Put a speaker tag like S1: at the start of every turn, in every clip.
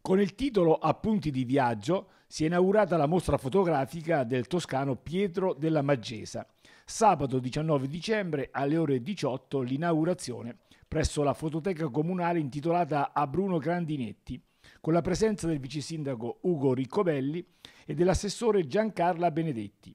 S1: Con il titolo Appunti di viaggio si è inaugurata la mostra fotografica del toscano Pietro della Maggesa. Sabato 19 dicembre alle ore 18 l'inaugurazione presso la fototeca comunale intitolata a Bruno Grandinetti, con la presenza del vice sindaco Ugo Riccobelli e dell'assessore Giancarla Benedetti.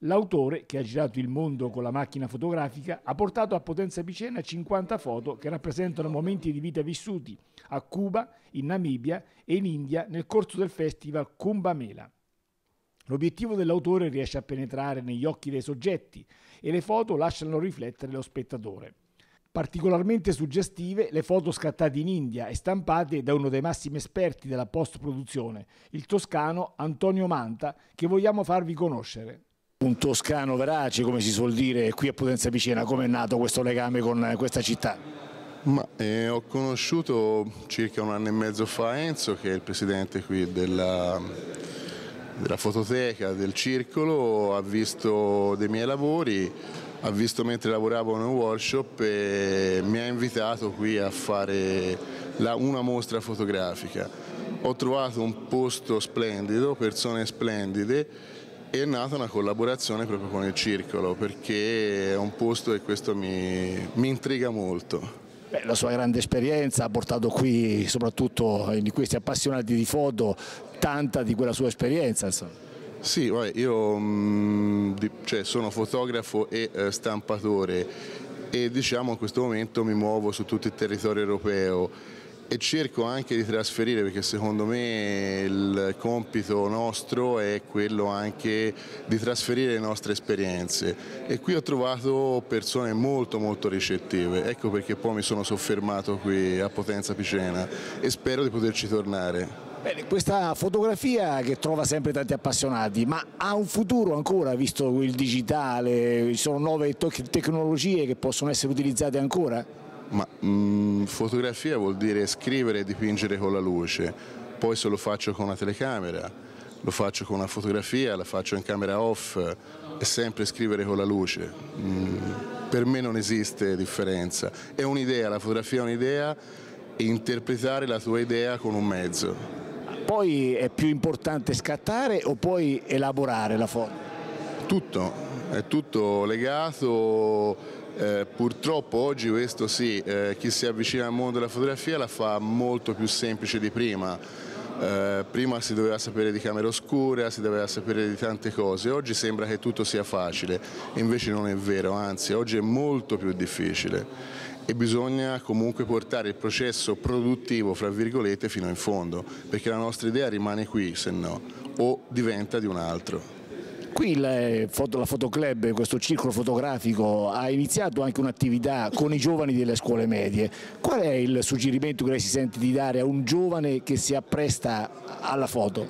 S1: L'autore, che ha girato il mondo con la macchina fotografica, ha portato a Potenza Picena 50 foto che rappresentano momenti di vita vissuti a Cuba, in Namibia e in India nel corso del festival Kumbamela. L'obiettivo dell'autore riesce a penetrare negli occhi dei soggetti e le foto lasciano riflettere lo spettatore. Particolarmente suggestive le foto scattate in India e stampate da uno dei massimi esperti della post-produzione, il toscano Antonio Manta, che vogliamo farvi conoscere un toscano verace, come si suol dire, qui a Potenza Picena, come è nato questo legame con eh, questa città?
S2: Ma, eh, ho conosciuto circa un anno e mezzo fa Enzo, che è il presidente qui della, della fototeca del circolo, ha visto dei miei lavori, ha visto mentre lavoravo nel workshop e mi ha invitato qui a fare la, una mostra fotografica. Ho trovato un posto splendido, persone splendide è nata una collaborazione proprio con il Circolo perché è un posto e questo mi, mi intriga molto.
S1: Beh, la sua grande esperienza ha portato qui, soprattutto in questi appassionati di foto, tanta di quella sua esperienza. Insomma.
S2: Sì, vabbè, io mh, mm, cioè, sono fotografo e eh, stampatore e diciamo in questo momento mi muovo su tutto il territorio europeo e cerco anche di trasferire perché secondo me il compito nostro è quello anche di trasferire le nostre esperienze e qui ho trovato persone molto molto ricettive, ecco perché poi mi sono soffermato qui a Potenza Picena e spero di poterci tornare.
S1: Bene, questa fotografia che trova sempre tanti appassionati, ma ha un futuro ancora visto il digitale, ci sono nuove tecnologie che
S2: possono essere utilizzate ancora? Ma mh, mm, fotografia vuol dire scrivere e dipingere con la luce, poi se lo faccio con una telecamera, lo faccio con una fotografia, la faccio in camera off, è sempre scrivere con la luce. Mh, mm, per me non esiste differenza, è un'idea, la fotografia è un'idea e interpretare la tua idea con un mezzo.
S1: Poi è più importante scattare o poi elaborare la foto?
S2: Tutto, è tutto legato eh, purtroppo oggi questo sì, eh, chi si avvicina al mondo della fotografia la fa molto più semplice di prima. Eh, prima si doveva sapere di camera oscura, si doveva sapere di tante cose, oggi sembra che tutto sia facile, invece non è vero, anzi oggi è molto più difficile e bisogna comunque portare il processo produttivo, fra virgolette, fino in fondo, perché la nostra idea rimane qui, se no, o diventa di un altro.
S1: Qui il, eh, la Fotoclub, questo circolo fotografico, ha iniziato anche un'attività con i giovani delle scuole medie. Qual è il suggerimento che lei si sente di dare a un giovane che si appresta alla foto?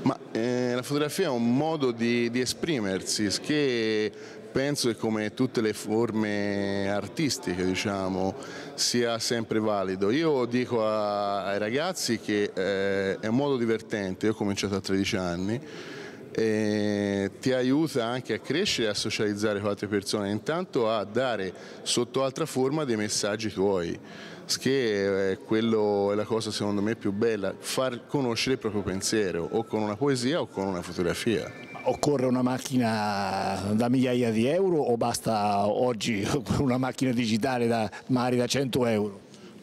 S2: Ma, eh, la fotografia è un modo di, di esprimersi che penso che come tutte le forme artistiche diciamo, sia sempre valido. Io dico a, ai ragazzi che eh, è un modo divertente, io ho cominciato a 13 anni, eh, ti aiuta anche a crescere, e a socializzare con altre persone, intanto a dare sotto altra forma dei messaggi tuoi, che è, quello, è la cosa secondo me più bella, far conoscere il proprio pensiero, o con una poesia o con una fotografia
S1: occorre una macchina da migliaia di euro o basta oggi una macchina digitale da, magari da 100 euro?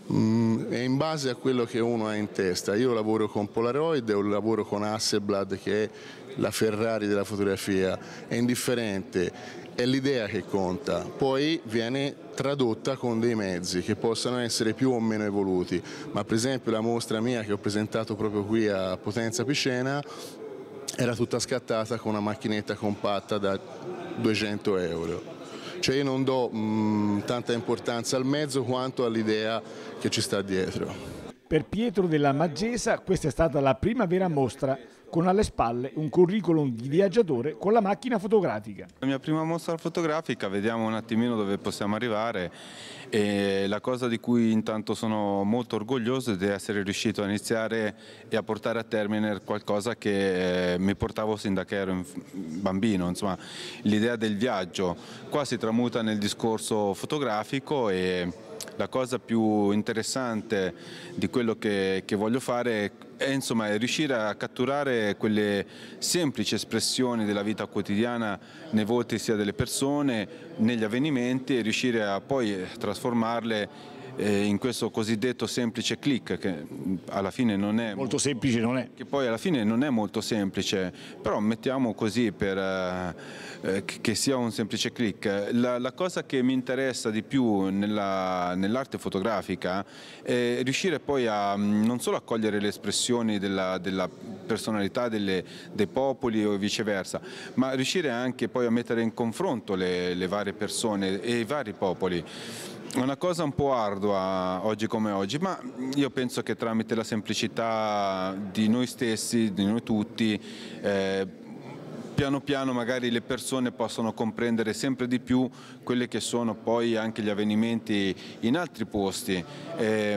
S2: Mm, è in base a quello che uno ha in testa. Io lavoro con Polaroid, lavoro con Hasselblad che è la Ferrari della fotografia, è indifferente, è l'idea che conta, poi viene tradotta con dei mezzi che possano essere più o meno evoluti, ma per esempio la mostra mia che ho presentato proprio qui a Potenza Piscena era tutta scattata con una macchinetta compatta da 200 euro. Cioè io non do mh, mm, tanta importanza al mezzo quanto all'idea che ci sta dietro.
S1: Per Pietro della Maggesa questa è stata la prima vera mostra con alle spalle un curriculum di viaggiatore con la macchina fotografica.
S3: La mia prima mostra fotografica, vediamo un attimino dove possiamo arrivare e la cosa di cui intanto sono molto orgoglioso è di essere riuscito a iniziare e a portare a termine qualcosa che eh, mi portavo sin da che ero bambino, insomma l'idea del viaggio. Qua si tramuta nel discorso fotografico e la cosa più interessante di quello che, che voglio fare e eh, insomma riuscire a catturare quelle semplici espressioni della vita quotidiana nei volti sia delle persone, negli avvenimenti e riuscire a poi eh, trasformarle eh, in questo cosiddetto semplice click che alla fine non è molto, semplice, non è. che poi alla fine non è molto semplice, però mettiamo così per, eh, eh che sia un semplice click. La, la, cosa che mi interessa di più nell'arte nell fotografica è riuscire poi a mm, non solo a cogliere le espressioni della, della personalità delle, dei popoli o viceversa, ma riuscire anche poi a mettere in confronto le, le varie persone e i vari popoli. È una cosa un po' ardua oggi come oggi, ma io penso che tramite la semplicità di noi stessi, di noi tutti, eh, piano piano magari le persone possono comprendere sempre di più quelli che sono poi anche gli avvenimenti in altri posti. Eh,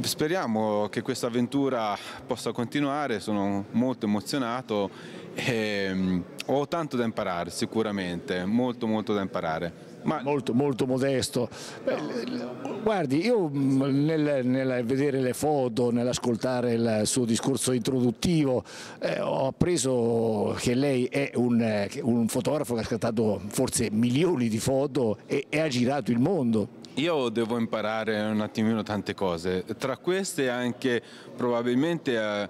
S3: Speriamo che questa avventura possa continuare, sono molto emozionato e mm, ho tanto da imparare sicuramente, molto molto da imparare. Ma...
S1: Molto, molto modesto. Beh, guardi, io mm, nel, nel, vedere le foto, nell'ascoltare il suo discorso introduttivo, eh, ho appreso che lei è un, eh, un, fotografo che ha scattato forse milioni di foto e, e ha girato il mondo.
S3: Io devo imparare un attimino tante cose, tra queste anche probabilmente a, eh,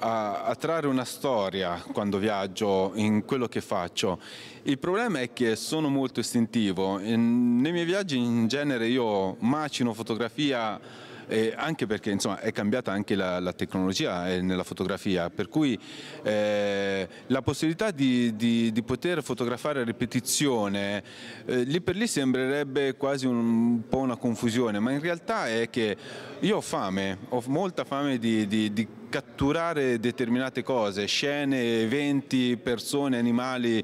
S3: a, a, trarre una storia quando viaggio in quello che faccio. Il problema è che sono molto istintivo, in, nei miei viaggi in genere io macino fotografia eh, anche perché insomma, è cambiata anche la, la tecnologia eh, nella fotografia, per cui eh, la possibilità di, di, di, poter fotografare a ripetizione eh, lì per lì sembrerebbe quasi un, un, po' una confusione, ma in realtà è che io ho fame, ho molta fame di, di catturare determinate cose, scene, eventi, persone, animali.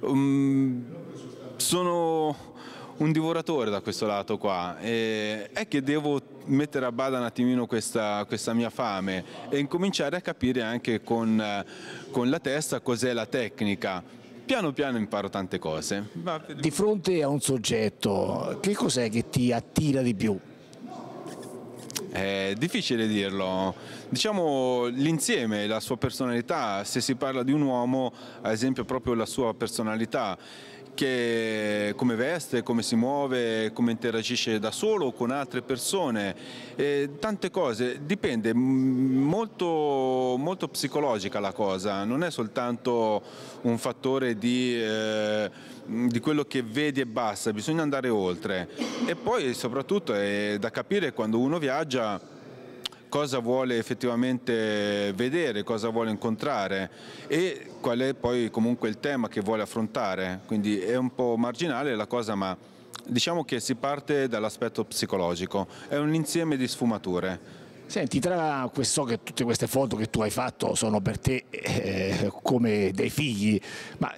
S3: Um, sono un divoratore da questo lato qua. E è che devo mettere a bada un attimino questa, questa mia fame e incominciare a capire anche con, eh, con la testa cos'è la tecnica. Piano piano imparo tante cose.
S1: Di fronte a un soggetto, che cos'è che ti attira di più?
S3: È difficile dirlo, diciamo l'insieme, la sua personalità, se si parla di un uomo, ad esempio proprio la sua personalità che come veste, come si muove, come interagisce da solo o con altre persone, e tante cose, dipende, molto, molto psicologica la cosa, non è soltanto un fattore di, eh, di quello che vedi e basta, bisogna andare oltre e poi soprattutto è da capire quando uno viaggia cosa vuole effettivamente vedere, cosa vuole incontrare e qual è poi comunque il tema che vuole affrontare. Quindi è un po' marginale la cosa ma diciamo che si parte dall'aspetto psicologico, è un insieme di sfumature.
S1: Senti, tra questo che tutte queste foto che tu hai fatto sono per te eh, come dei figli, ma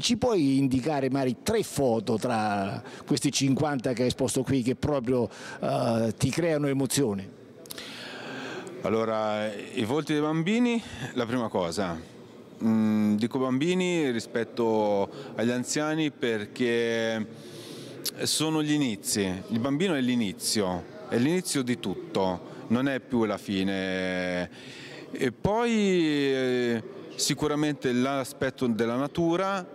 S1: ci puoi indicare magari tre foto tra questi 50 che hai esposto qui che proprio eh, ti creano emozione?
S3: Allora, i volti dei bambini, la prima cosa, mm, dico bambini rispetto agli anziani perché sono gli inizi, il bambino è l'inizio, è l'inizio di tutto, non è più la fine. E poi eh, sicuramente l'aspetto della natura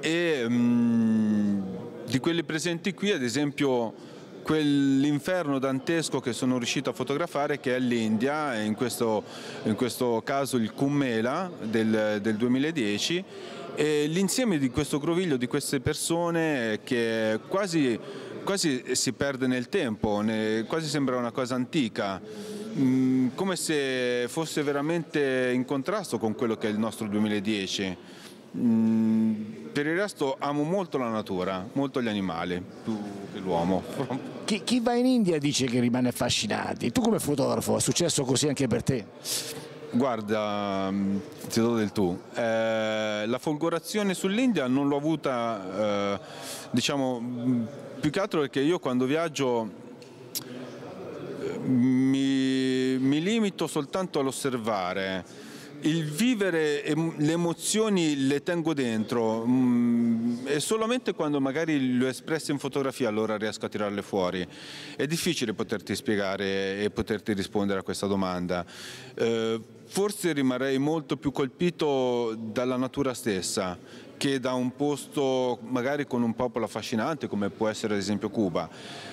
S3: e mm, di quelli presenti qui ad esempio quell'inferno dantesco che sono riuscito a fotografare che è l'India, in in questo caso il Kummela del, del 2010 e l'insieme di questo groviglio, di queste persone che quasi, quasi si perde nel tempo, ne, quasi sembra una cosa antica, mm, come se fosse veramente in contrasto con quello che è il nostro 2010. Per il resto amo molto la natura, molto gli animali, più che l'uomo.
S1: Chi, chi va in India dice che rimane affascinati. Tu come fotografo, è successo così anche per te?
S3: Guarda, mm, ti do del tu, eh, la folgorazione sull'India non l'ho avuta, eh, diciamo, mm, più che altro perché io quando viaggio eh, mi, mi limito soltanto all'osservare il vivere, e le emozioni le tengo dentro mm, e solamente quando magari le ho espresse in fotografia allora riesco a tirarle fuori. È difficile poterti spiegare e poterti rispondere a questa domanda. Eh, forse rimarrei molto più colpito dalla natura stessa che da un posto magari con un popolo affascinante come può essere ad esempio Cuba.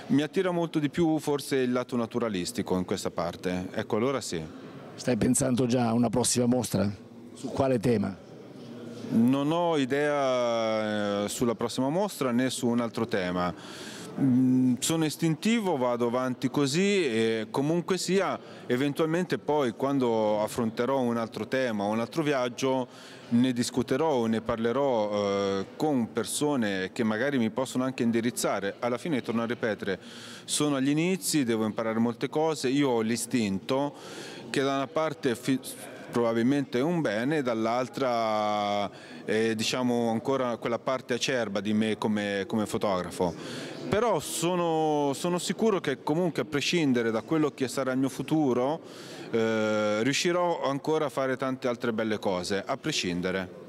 S3: Mi attira molto di più forse il lato naturalistico in questa parte. Ecco, allora sì.
S1: Stai pensando già a una prossima mostra? Su quale tema?
S3: Non ho idea eh, sulla prossima mostra né su un altro tema. Mm, sono istintivo, vado avanti così e comunque sia, eventualmente poi quando affronterò un altro tema o un altro viaggio ne discuterò, o ne parlerò eh, con persone che magari mi possono anche indirizzare. Alla fine torno a ripetere, sono agli inizi, devo imparare molte cose, io ho l'istinto che da una parte probabilmente è un bene, dall'altra è diciamo, ancora quella parte acerba di me come, come fotografo. Però sono, sono, sicuro che comunque a prescindere da quello che sarà il mio futuro eh, riuscirò ancora a fare tante altre belle cose, a prescindere.